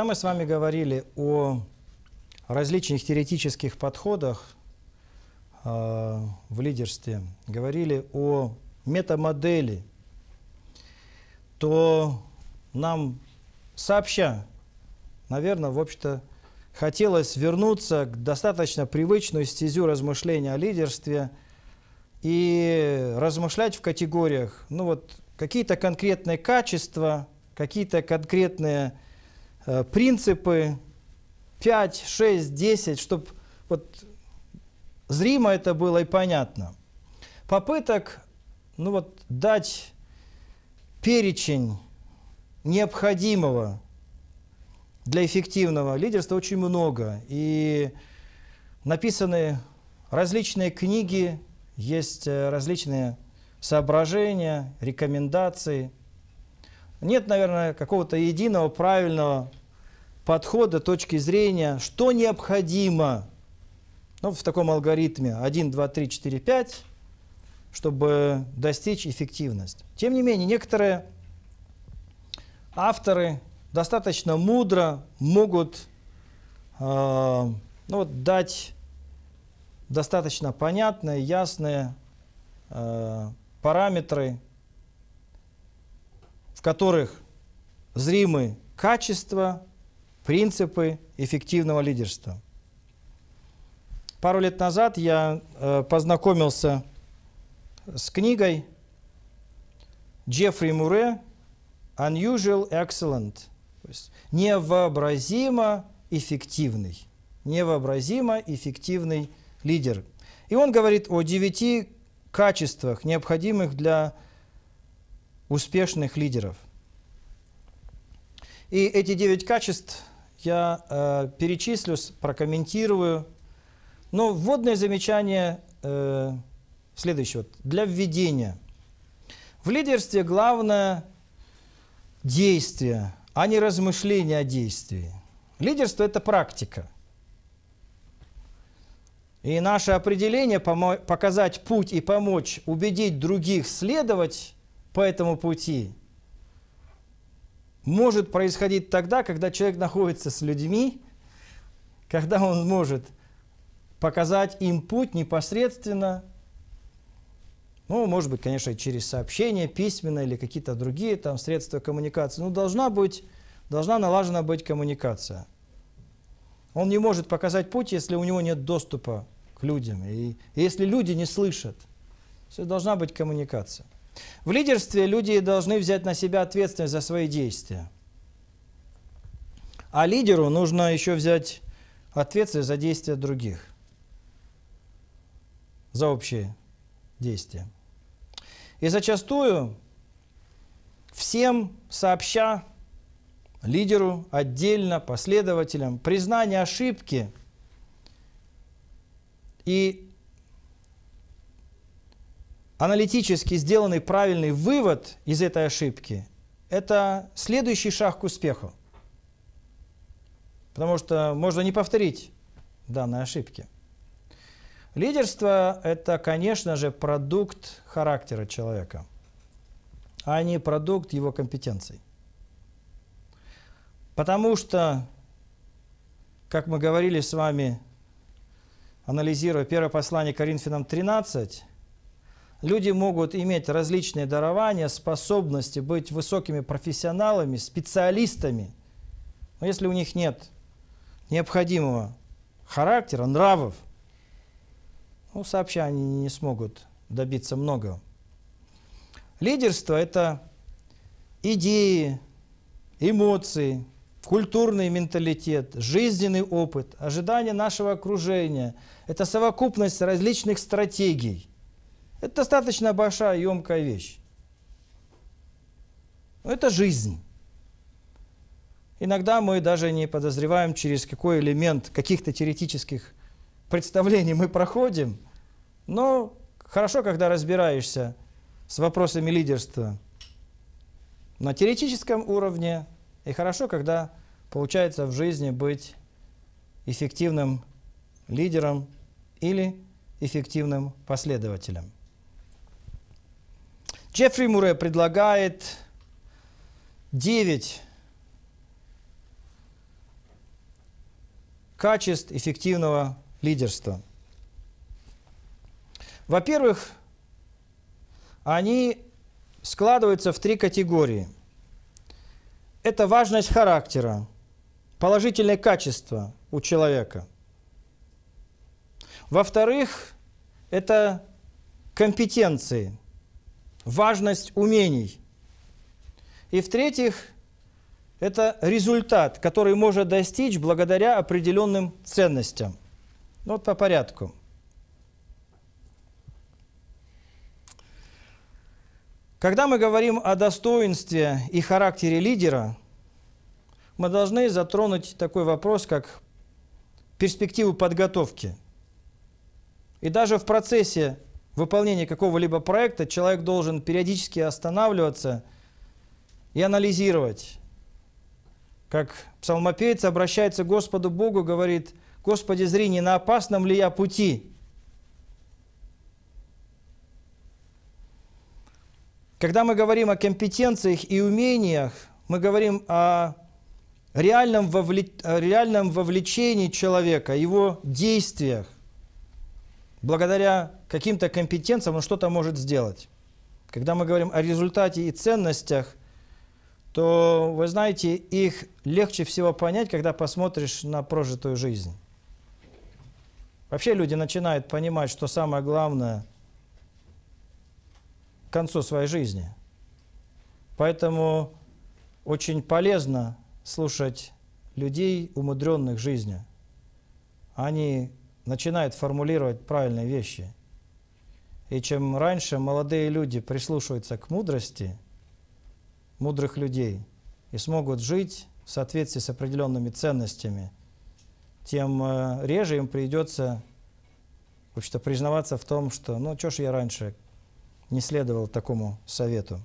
Когда мы с вами говорили о различных теоретических подходах э, в лидерстве, говорили о метамодели, то нам сообща, наверное, в общем-то, хотелось вернуться к достаточно привычной стезю размышления о лидерстве и размышлять в категориях, ну вот, какие-то конкретные качества, какие-то конкретные Э, принципы 5, 6, 10, чтобы вот зримо это было и понятно. Попыток ну вот, дать перечень необходимого для эффективного лидерства очень много. И написаны различные книги, есть э, различные соображения, рекомендации. Нет, наверное, какого-то единого правильного подхода, точки зрения, что необходимо ну, в таком алгоритме 1, 2, 3, 4, 5, чтобы достичь эффективность. Тем не менее, некоторые авторы достаточно мудро могут э, ну, вот, дать достаточно понятные, ясные э, параметры, в которых зримы качества принципы эффективного лидерства. Пару лет назад я э, познакомился с книгой Джеффри Муре «Unusual Excellent», то есть «Невообразимо эффективный», «Невообразимо эффективный лидер». И он говорит о девяти качествах, необходимых для успешных лидеров. И эти девять качеств я э, перечислю, прокомментирую. Но вводное замечание э, следующее. для введения. В лидерстве главное действие, а не размышление о действии. Лидерство – это практика. И наше определение – показать путь и помочь убедить других следовать по этому пути – может происходить тогда, когда человек находится с людьми, когда он может показать им путь непосредственно, ну, может быть, конечно, через сообщение письменное или какие-то другие там средства коммуникации. Но должна быть, должна налажена быть коммуникация. Он не может показать путь, если у него нет доступа к людям, и если люди не слышат. Все должна быть коммуникация. В лидерстве люди должны взять на себя ответственность за свои действия. А лидеру нужно еще взять ответственность за действия других, за общие действия. И зачастую всем сообща, лидеру отдельно, последователям, признание ошибки и аналитически сделанный правильный вывод из этой ошибки – это следующий шаг к успеху. Потому что можно не повторить данной ошибки. Лидерство – это, конечно же, продукт характера человека, а не продукт его компетенций. Потому что, как мы говорили с вами, анализируя первое послание Коринфянам 13, Люди могут иметь различные дарования, способности, быть высокими профессионалами, специалистами. Но если у них нет необходимого характера, нравов, ну, сообща они не смогут добиться многого. Лидерство – это идеи, эмоции, культурный менталитет, жизненный опыт, ожидания нашего окружения. Это совокупность различных стратегий. Это достаточно большая, емкая вещь. Но это жизнь. Иногда мы даже не подозреваем, через какой элемент каких-то теоретических представлений мы проходим. Но хорошо, когда разбираешься с вопросами лидерства на теоретическом уровне, и хорошо, когда получается в жизни быть эффективным лидером или эффективным последователем. Джеффри Муре предлагает 9 качеств эффективного лидерства. Во-первых, они складываются в три категории. Это важность характера, положительные качества у человека. Во-вторых, это компетенции – важность умений. И в-третьих, это результат, который можно достичь благодаря определенным ценностям. Вот по порядку. Когда мы говорим о достоинстве и характере лидера, мы должны затронуть такой вопрос, как перспективу подготовки. И даже в процессе выполнении какого-либо проекта человек должен периодически останавливаться и анализировать. Как псалмопеец обращается к Господу Богу, говорит, «Господи, зри, не на опасном ли я пути?» Когда мы говорим о компетенциях и умениях, мы говорим о реальном, вовле... реальном вовлечении человека, его действиях благодаря каким-то компетенциям он что-то может сделать. Когда мы говорим о результате и ценностях, то, вы знаете, их легче всего понять, когда посмотришь на прожитую жизнь. Вообще люди начинают понимать, что самое главное – к концу своей жизни. Поэтому очень полезно слушать людей, умудренных жизнью. Они начинает формулировать правильные вещи. И чем раньше молодые люди прислушиваются к мудрости мудрых людей и смогут жить в соответствии с определенными ценностями, тем э, реже им придется в общем то признаваться в том, что ну что ж я раньше не следовал такому совету.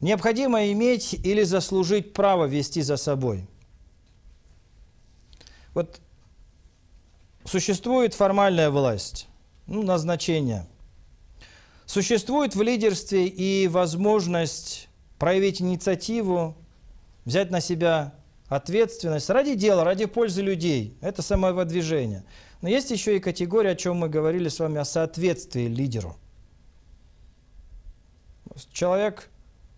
Необходимо иметь или заслужить право вести за собой – вот существует формальная власть, ну, назначение. Существует в лидерстве и возможность проявить инициативу, взять на себя ответственность ради дела, ради пользы людей. Это самое самовыдвижение. Но есть еще и категория, о чем мы говорили с вами, о соответствии лидеру. Человек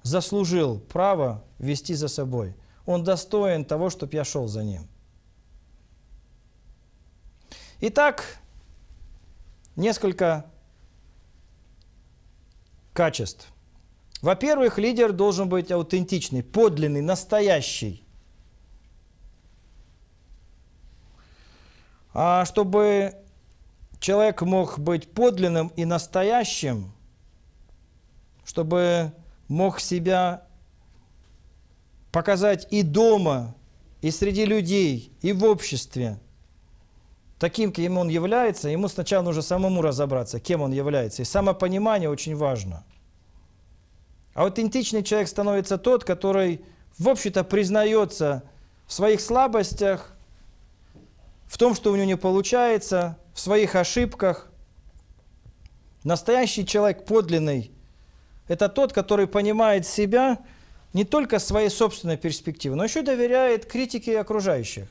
заслужил право вести за собой. Он достоин того, чтобы я шел за ним. Итак, несколько качеств. Во-первых, лидер должен быть аутентичный, подлинный, настоящий. А чтобы человек мог быть подлинным и настоящим, чтобы мог себя показать и дома, и среди людей, и в обществе – таким, кем он является, ему сначала нужно самому разобраться, кем он является. И самопонимание очень важно. А аутентичный человек становится тот, который, в общем-то, признается в своих слабостях, в том, что у него не получается, в своих ошибках. Настоящий человек подлинный – это тот, который понимает себя не только своей собственной перспективы, но еще доверяет критике окружающих.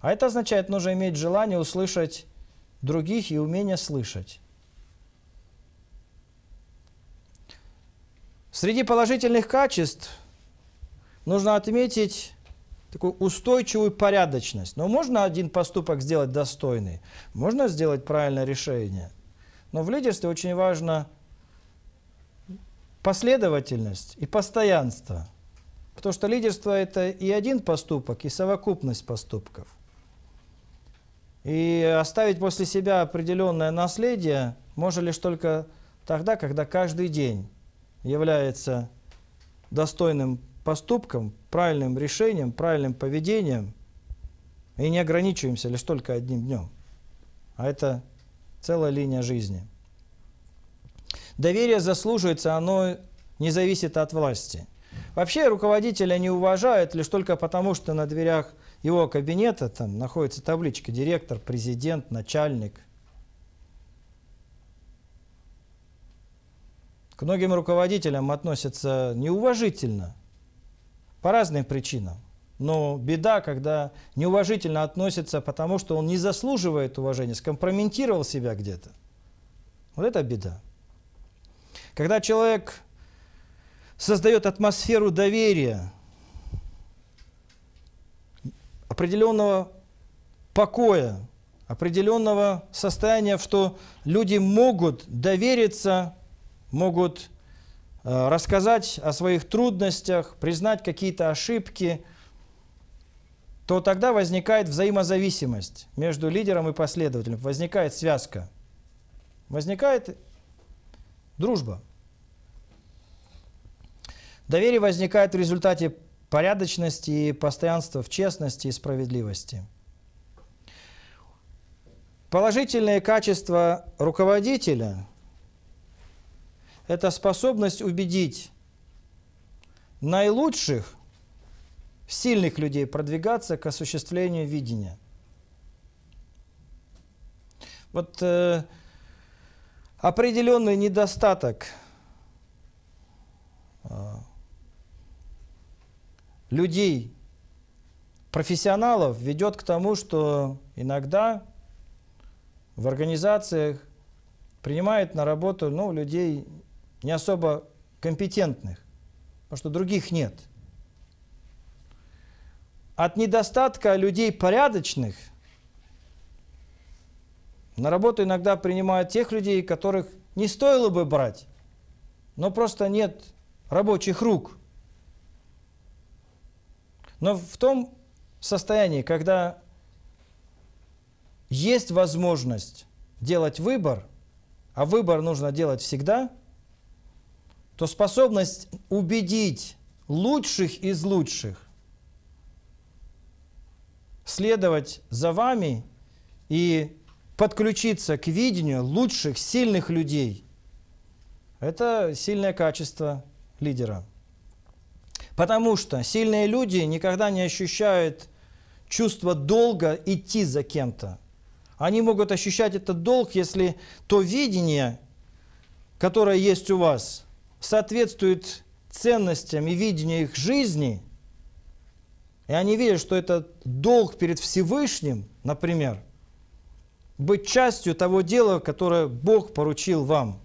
А это означает, нужно иметь желание услышать других и умение слышать. Среди положительных качеств нужно отметить такую устойчивую порядочность. Но можно один поступок сделать достойный, можно сделать правильное решение. Но в лидерстве очень важно последовательность и постоянство. Потому что лидерство – это и один поступок, и совокупность поступков. И оставить после себя определенное наследие можно лишь только тогда, когда каждый день является достойным поступком, правильным решением, правильным поведением, и не ограничиваемся лишь только одним днем. А это целая линия жизни. Доверие заслуживается, оно не зависит от власти. Вообще руководители не уважают лишь только потому, что на дверях – его кабинета там находится табличка директор, президент, начальник. К многим руководителям относятся неуважительно, по разным причинам. Но беда, когда неуважительно относятся, потому что он не заслуживает уважения, скомпрометировал себя где-то. Вот это беда. Когда человек создает атмосферу доверия, определенного покоя, определенного состояния, что люди могут довериться, могут э, рассказать о своих трудностях, признать какие-то ошибки, то тогда возникает взаимозависимость между лидером и последователем, возникает связка, возникает дружба. Доверие возникает в результате порядочности и постоянства в честности и справедливости. Положительные качества руководителя – это способность убедить наилучших, сильных людей продвигаться к осуществлению видения. Вот э, определенный недостаток – людей, профессионалов ведет к тому, что иногда в организациях принимают на работу ну, людей не особо компетентных, потому что других нет. От недостатка людей порядочных на работу иногда принимают тех людей, которых не стоило бы брать, но просто нет рабочих рук – но в том состоянии, когда есть возможность делать выбор, а выбор нужно делать всегда, то способность убедить лучших из лучших следовать за вами и подключиться к видению лучших, сильных людей – это сильное качество лидера. Потому что сильные люди никогда не ощущают чувство долга идти за кем-то. Они могут ощущать этот долг, если то видение, которое есть у вас, соответствует ценностям и видению их жизни, и они видят, что это долг перед Всевышним, например, быть частью того дела, которое Бог поручил вам.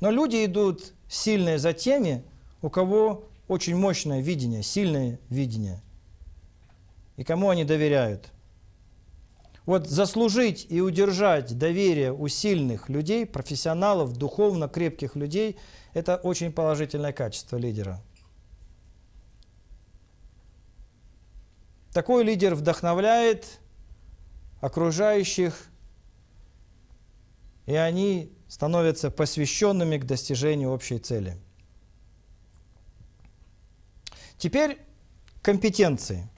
Но люди идут сильные за теми, у кого очень мощное видение, сильное видение. И кому они доверяют? Вот заслужить и удержать доверие у сильных людей, профессионалов, духовно крепких людей – это очень положительное качество лидера. Такой лидер вдохновляет окружающих, и они становятся посвященными к достижению общей цели. Теперь компетенции.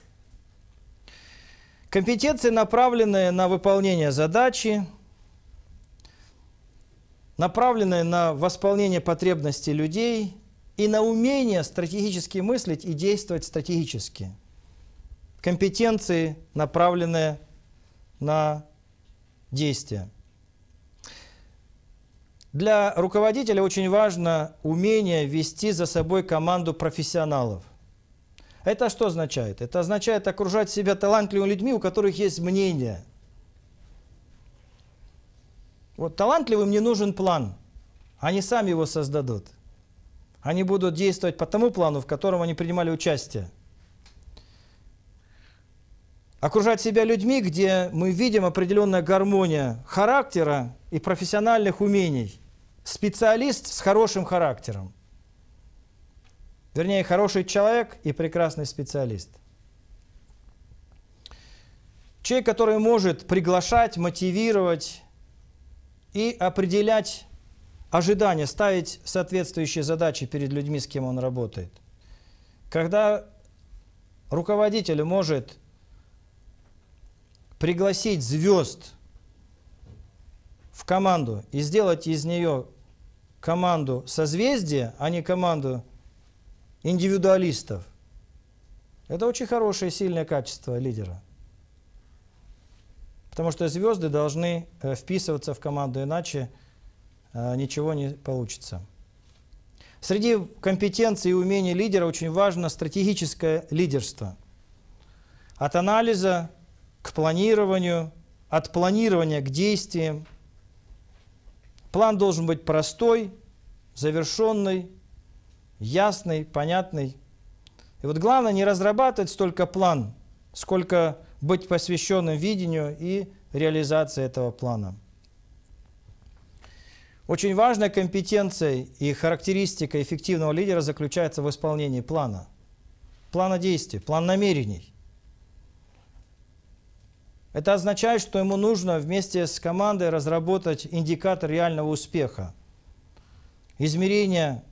Компетенции, направленные на выполнение задачи, направленные на восполнение потребностей людей и на умение стратегически мыслить и действовать стратегически. Компетенции, направленные на действия. Для руководителя очень важно умение вести за собой команду профессионалов – это что означает? Это означает окружать себя талантливыми людьми, у которых есть мнение. Вот талантливым не нужен план. Они сами его создадут. Они будут действовать по тому плану, в котором они принимали участие. Окружать себя людьми, где мы видим определенная гармония характера и профессиональных умений. Специалист с хорошим характером. Вернее, хороший человек и прекрасный специалист. Человек, который может приглашать, мотивировать и определять ожидания, ставить соответствующие задачи перед людьми, с кем он работает. Когда руководитель может пригласить звезд в команду и сделать из нее команду созвездия, а не команду индивидуалистов. Это очень хорошее и сильное качество лидера. Потому что звезды должны э, вписываться в команду, иначе э, ничего не получится. Среди компетенций и умений лидера очень важно стратегическое лидерство. От анализа к планированию, от планирования к действиям. План должен быть простой, завершенный, ясный, понятный. И вот главное не разрабатывать столько план, сколько быть посвященным видению и реализации этого плана. Очень важная компетенция и характеристика эффективного лидера заключается в исполнении плана. Плана действий, план намерений. Это означает, что ему нужно вместе с командой разработать индикатор реального успеха, измерение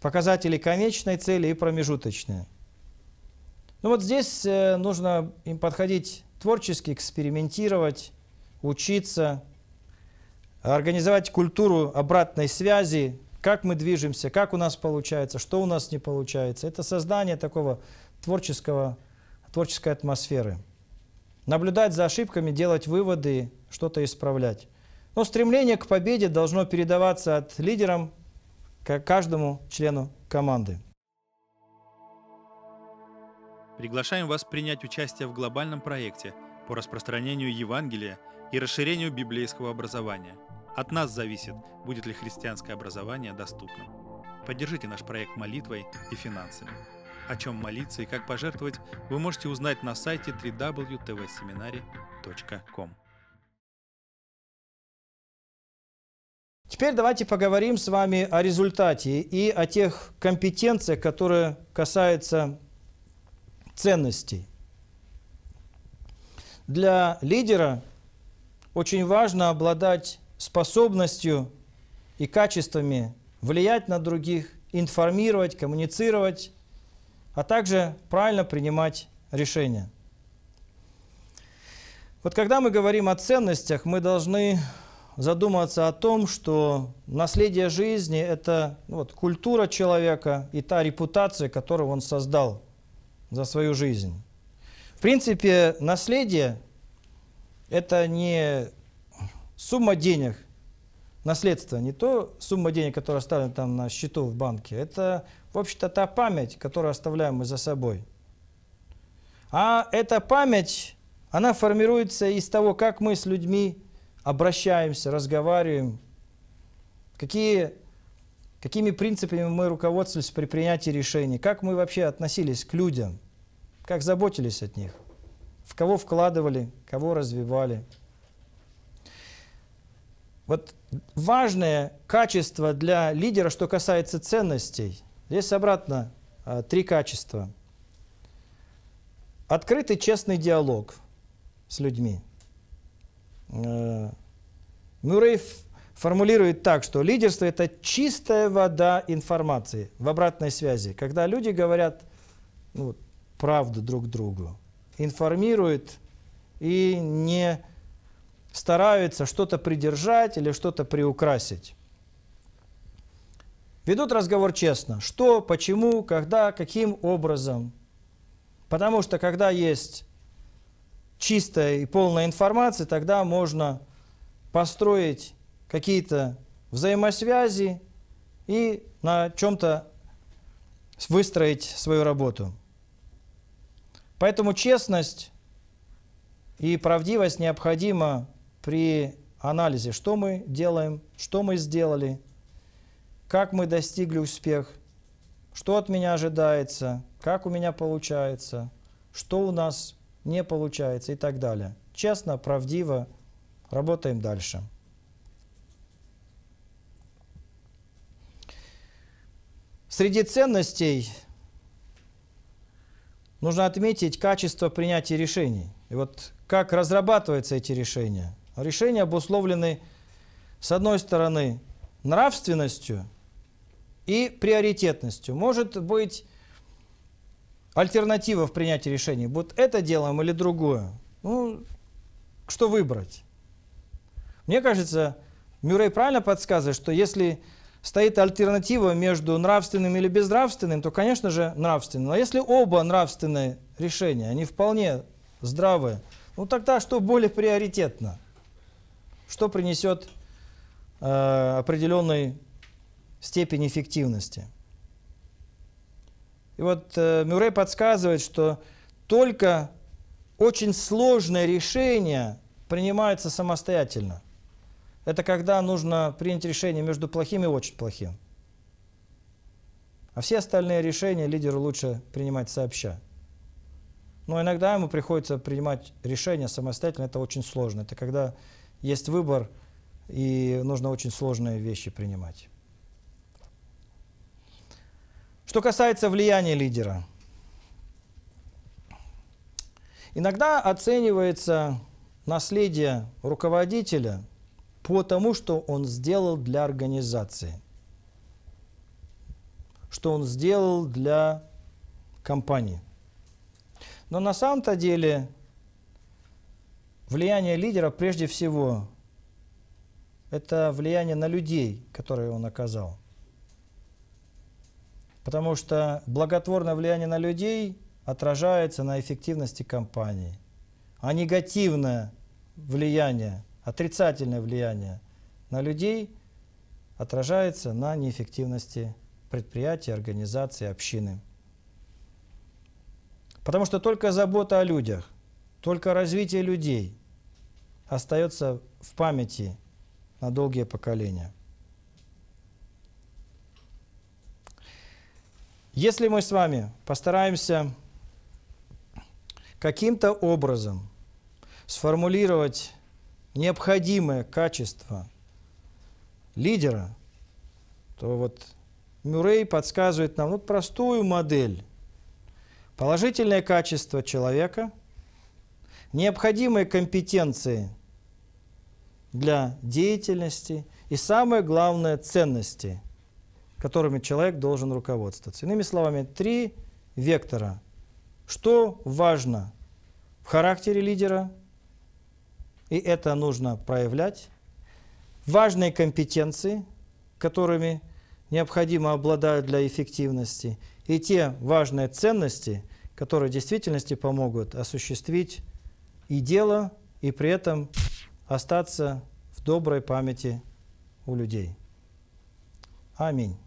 показатели конечной цели и промежуточные. Ну вот здесь э, нужно им подходить творчески, экспериментировать, учиться, организовать культуру обратной связи, как мы движемся, как у нас получается, что у нас не получается. Это создание такого творческого, творческой атмосферы. Наблюдать за ошибками, делать выводы, что-то исправлять. Но стремление к победе должно передаваться от лидерам к каждому члену команды. Приглашаем вас принять участие в глобальном проекте по распространению Евангелия и расширению библейского образования. От нас зависит, будет ли христианское образование доступным. Поддержите наш проект молитвой и финансами. О чем молиться и как пожертвовать, вы можете узнать на сайте www.tvseminary.com. Теперь давайте поговорим с вами о результате и о тех компетенциях, которые касаются ценностей. Для лидера очень важно обладать способностью и качествами влиять на других, информировать, коммуницировать, а также правильно принимать решения. Вот когда мы говорим о ценностях, мы должны задуматься о том, что наследие жизни – это ну вот, культура человека и та репутация, которую он создал за свою жизнь. В принципе, наследие – это не сумма денег, наследство, не то сумма денег, которая оставлена там на счету в банке. Это, в общем-то, та память, которую оставляем мы за собой. А эта память, она формируется из того, как мы с людьми обращаемся, разговариваем, какие, какими принципами мы руководствовались при принятии решений, как мы вообще относились к людям, как заботились от них, в кого вкладывали, кого развивали. Вот важное качество для лидера, что касается ценностей. Здесь обратно а, три качества. Открытый честный диалог с людьми – Э, Мюррей формулирует так, что лидерство – это чистая вода информации в обратной связи. Когда люди говорят ну, правду друг другу, информируют и не стараются что-то придержать или что-то приукрасить. Ведут разговор честно. Что, почему, когда, каким образом. Потому что когда есть чистая и полная информация, тогда можно построить какие-то взаимосвязи и на чем-то выстроить свою работу. Поэтому честность и правдивость необходима при анализе, что мы делаем, что мы сделали, как мы достигли успех, что от меня ожидается, как у меня получается, что у нас не получается и так далее. Честно, правдиво, работаем дальше. Среди ценностей нужно отметить качество принятия решений. И вот как разрабатываются эти решения? Решения обусловлены, с одной стороны, нравственностью и приоритетностью. Может быть, альтернатива в принятии решения: Вот это делаем или другое. Ну, что выбрать? Мне кажется, Мюррей правильно подсказывает, что если стоит альтернатива между нравственным или безнравственным, то, конечно же, нравственным. Но если оба нравственные решения, они вполне здравые, ну тогда что более приоритетно? Что принесет э, определенной степень эффективности? И вот э, Мюррей подсказывает, что только очень сложное решение принимается самостоятельно. Это когда нужно принять решение между плохим и очень плохим. А все остальные решения лидеру лучше принимать сообща. Но иногда ему приходится принимать решения самостоятельно, это очень сложно. Это когда есть выбор, и нужно очень сложные вещи принимать. Что касается влияния лидера. Иногда оценивается наследие руководителя по тому, что он сделал для организации, что он сделал для компании. Но на самом-то деле влияние лидера прежде всего это влияние на людей, которые он оказал. Потому что благотворное влияние на людей отражается на эффективности компании. А негативное влияние, отрицательное влияние на людей отражается на неэффективности предприятия, организации, общины. Потому что только забота о людях, только развитие людей остается в памяти на долгие поколения. Если мы с вами постараемся каким-то образом сформулировать необходимое качество лидера, то вот Мюррей подсказывает нам вот ну, простую модель. Положительное качество человека, необходимые компетенции для деятельности и, самое главное, ценности – которыми человек должен руководствоваться. Иными словами, три вектора. Что важно в характере лидера, и это нужно проявлять. Важные компетенции, которыми необходимо обладать для эффективности, и те важные ценности, которые в действительности помогут осуществить и дело, и при этом остаться в доброй памяти у людей. Аминь.